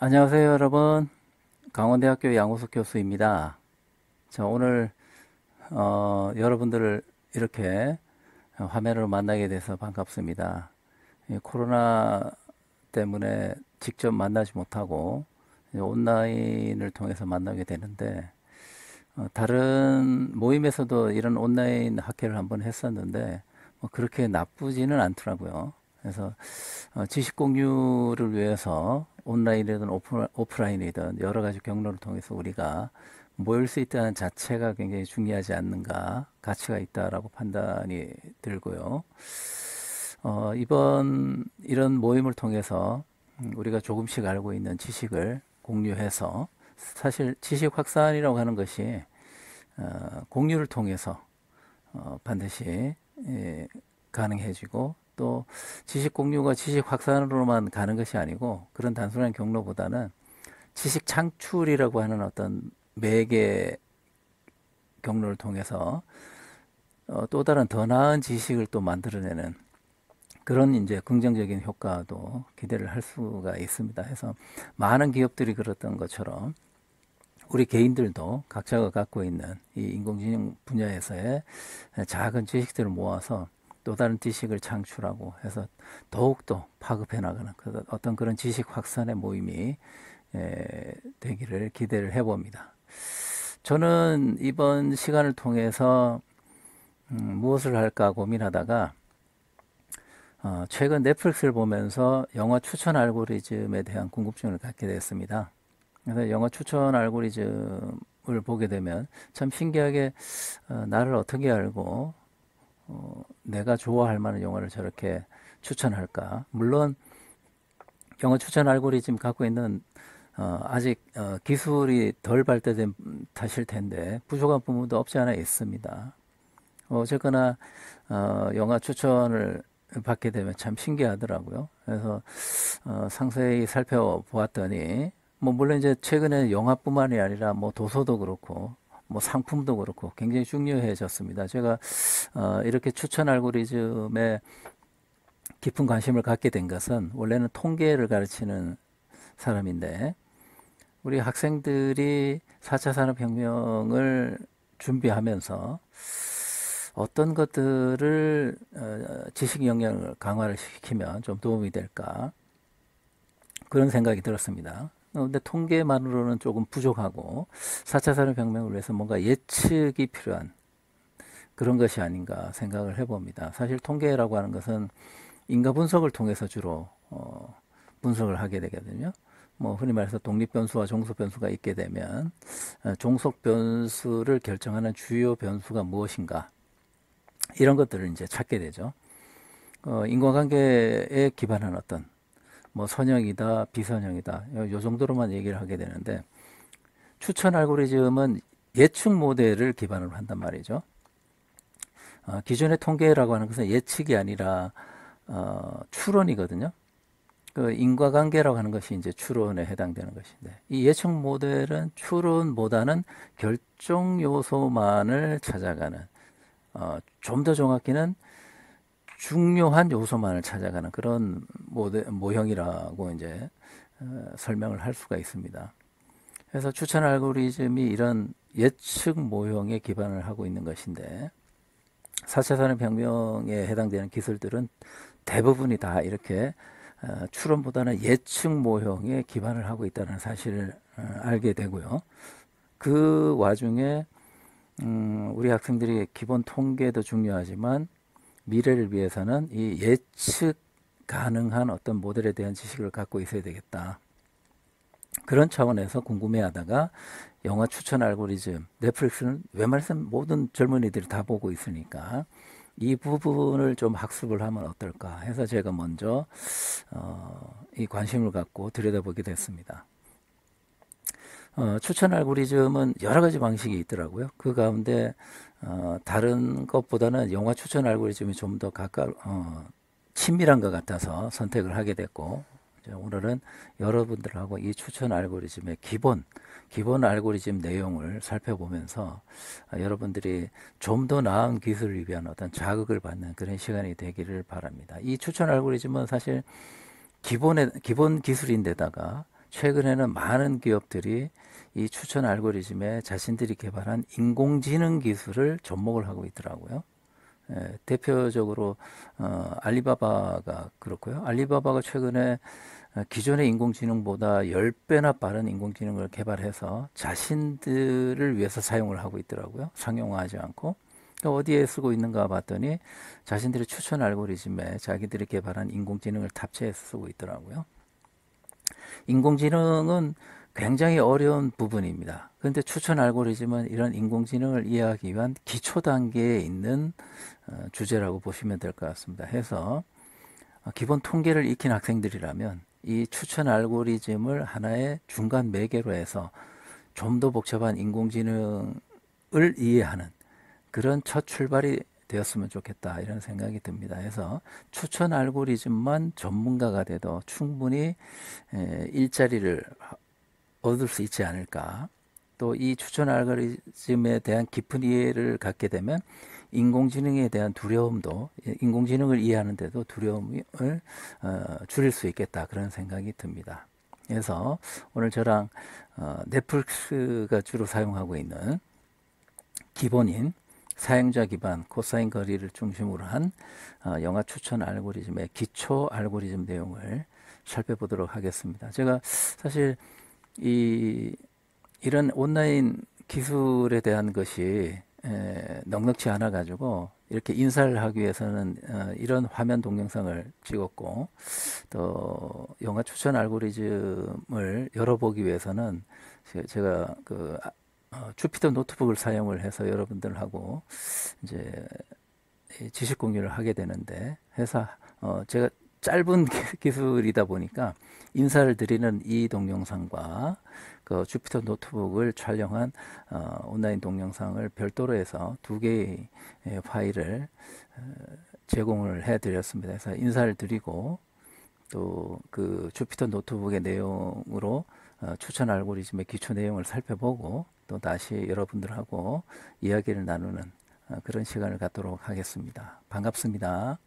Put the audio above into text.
안녕하세요 여러분 강원대학교 양호석 교수입니다 자 오늘 어, 여러분들을 이렇게 화면으로 만나게 돼서 반갑습니다 코로나 때문에 직접 만나지 못하고 온라인을 통해서 만나게 되는데 어, 다른 모임에서도 이런 온라인 학회를 한번 했었는데 뭐 그렇게 나쁘지는 않더라고요 그래서 어, 지식 공유를 위해서 온라인이든 오프라, 인이든 여러 가지 경로를 통해서 우리가 모일 수 있다는 자체가 굉장히 중요하지 않는가 가치가 있다라고 판단이 들고요. 어, 이번 이런 모임을 통해서 우리가 조금씩 알고 있는 지식을 공유해서 사실 지식 확산이라고 하는 것이 어, 공유를 통해서 어, 반드시 예, 가능해지고 또 지식 공유가 지식 확산으로만 가는 것이 아니고 그런 단순한 경로보다는 지식 창출이라고 하는 어떤 매개 경로를 통해서 어, 또 다른 더 나은 지식을 또 만들어내는 그런 이제 긍정적인 효과도 기대를 할 수가 있습니다. 해서 많은 기업들이 그랬던 것처럼 우리 개인들도 각자가 갖고 있는 이 인공지능 분야에서의 작은 지식들을 모아서 또 다른 지식을 창출하고 해서 더욱더 파급해 나가는 그 어떤 그런 지식 확산의 모임이 되기를 기대를 해봅니다. 저는 이번 시간을 통해서 음, 무엇을 할까 고민하다가 어, 최근 넷플릭스를 보면서 영화 추천 알고리즘에 대한 궁금증을 갖게 됐습니다. 그래서 영화 추천 알고리즘을 보게 되면 참 신기하게 어, 나를 어떻게 알고 어, 내가 좋아할 만한 영화를 저렇게 추천할까? 물론 영화 추천 알고리즘 갖고 있는 어, 아직 어, 기술이 덜 발달된 탓일 텐데 부족한 부분도 없지 않아 있습니다. 어쨌거나 어, 영화 추천을 받게 되면 참 신기하더라고요. 그래서 어, 상세히 살펴보았더니 뭐 물론 이제 최근에 영화뿐만이 아니라 뭐 도서도 그렇고 뭐 상품도 그렇고 굉장히 중요해졌습니다. 제가 어, 이렇게 추천 알고리즘에 깊은 관심을 갖게 된 것은 원래는 통계를 가르치는 사람인데 우리 학생들이 4차 산업혁명을 준비하면서 어떤 것들을 어, 지식 영향을 강화를 시키면 좀 도움이 될까 그런 생각이 들었습니다. 어, 근데 통계만으로는 조금 부족하고 4차 산업혁명을 위해서 뭔가 예측이 필요한 그런 것이 아닌가 생각을 해봅니다. 사실 통계라고 하는 것은 인과 분석을 통해서 주로 어, 분석을 하게 되거든요. 뭐 흔히 말해서 독립 변수와 종속 변수가 있게 되면 어, 종속 변수를 결정하는 주요 변수가 무엇인가 이런 것들을 이제 찾게 되죠. 어, 인과관계에 기반한 어떤 뭐 선형이다, 비선형이다. 요 정도로만 얘기를 하게 되는데 추천 알고리즘은 예측 모델을 기반으로 한단 말이죠. 어, 기존의 통계라고 하는 것은 예측이 아니라 어, 추론이거든요. 그 인과관계라고 하는 것이 이제 추론에 해당되는 것인데 이 예측 모델은 추론보다는 결정 요소만을 찾아가는 어, 좀 더 정확히는 중요한 요소만을 찾아가는 그런 모델, 모형이라고 이제 어, 설명을 할 수가 있습니다. 그래서 추천 알고리즘이 이런 예측 모형에 기반을 하고 있는 것인데 4차 산업혁명에 해당되는 기술들은 대부분이 다 이렇게 어, 추론보다는 예측 모형에 기반을 하고 있다는 사실을 어, 알게 되고요. 그 와중에 음, 우리 학생들이 기본 통계도 중요하지만 미래를 위해서는 이 예측 가능한 어떤 모델에 대한 지식을 갖고 있어야 되겠다. 그런 차원에서 궁금해하다가 영화 추천 알고리즘 넷플릭스는 웬만해서 모든 젊은이들이 다 보고 있으니까 이 부분을 좀 학습을 하면 어떨까 해서 제가 먼저 어, 이 관심을 갖고 들여다보게 됐습니다. 어, 추천 알고리즘은 여러 가지 방식이 있더라고요. 그 가운데 어, 다른 것보다는 영화 추천 알고리즘이 좀 더 가까 어, 친밀한 것 같아서 선택을 하게 됐고 오늘은 여러분들하고 이 추천 알고리즘의 기본 기본 알고리즘 내용을 살펴보면서 어, 여러분들이 좀 더 나은 기술을 위한 어떤 자극을 받는 그런 시간이 되기를 바랍니다. 이 추천 알고리즘은 사실 기본의 기본 기술인데다가 최근에는 많은 기업들이 이 추천 알고리즘에 자신들이 개발한 인공지능 기술을 접목을 하고 있더라고요. 예, 대표적으로 어, 알리바바가 그렇고요. 알리바바가 최근에 어, 기존의 인공지능보다 10배나 빠른 인공지능을 개발해서 자신들을 위해서 사용을 하고 있더라고요. 상용화하지 않고. 그러니까 어디에 쓰고 있는가 봤더니 자신들의 추천 알고리즘에 자기들이 개발한 인공지능을 탑재해서 쓰고 있더라고요. 인공지능은 굉장히 어려운 부분입니다. 그런데 추천 알고리즘은 이런 인공지능을 이해하기 위한 기초 단계에 있는 어, 주제라고 보시면 될 것 같습니다. 해서 어, 기본 통계를 익힌 학생들이라면 이 추천 알고리즘을 하나의 중간 매개로 해서 좀 더 복잡한 인공지능을 이해하는 그런 첫 출발이 되었으면 좋겠다 이런 생각이 듭니다. 그래서 추천 알고리즘만 전문가가 돼도 충분히 일자리를 얻을 수 있지 않을까. 또 이 추천 알고리즘에 대한 깊은 이해를 갖게 되면 인공지능에 대한 두려움도 예, 인공지능을 이해하는데도 두려움을 어, 줄일 수 있겠다 그런 생각이 듭니다. 그래서 오늘 저랑 어, 넷플릭스가 주로 사용하고 있는 기본인 사용자 기반 코사인 거리를 중심으로 한 어, 영화 추천 알고리즘의 기초 알고리즘 내용을 살펴보도록 하겠습니다. 제가 사실 이 이런 온라인 기술에 대한 것이 넉넉지 않아 가지고 이렇게 인사를 하기 위해서는 어, 이런 화면 동영상을 찍었고 또 영화 추천 알고리즘을 열어보기 위해서는 제가 그 아, 어, 주피터 노트북을 사용을 해서 여러분들하고 이제 지식 공유를 하게 되는데 회사 어 제가 짧은 기술이다 보니까 인사를 드리는 이 동영상과 그 주피터 노트북을 촬영한 어 온라인 동영상을 별도로 해서 두 개의 예, 파일을 어, 제공을 해드렸습니다. 그래서 인사를 드리고 또 그 주피터 노트북의 내용으로 어 추천 알고리즘의 기초 내용을 살펴보고 또 다시 여러분들하고 이야기를 나누는 어, 그런 시간을 갖도록 하겠습니다. 반갑습니다.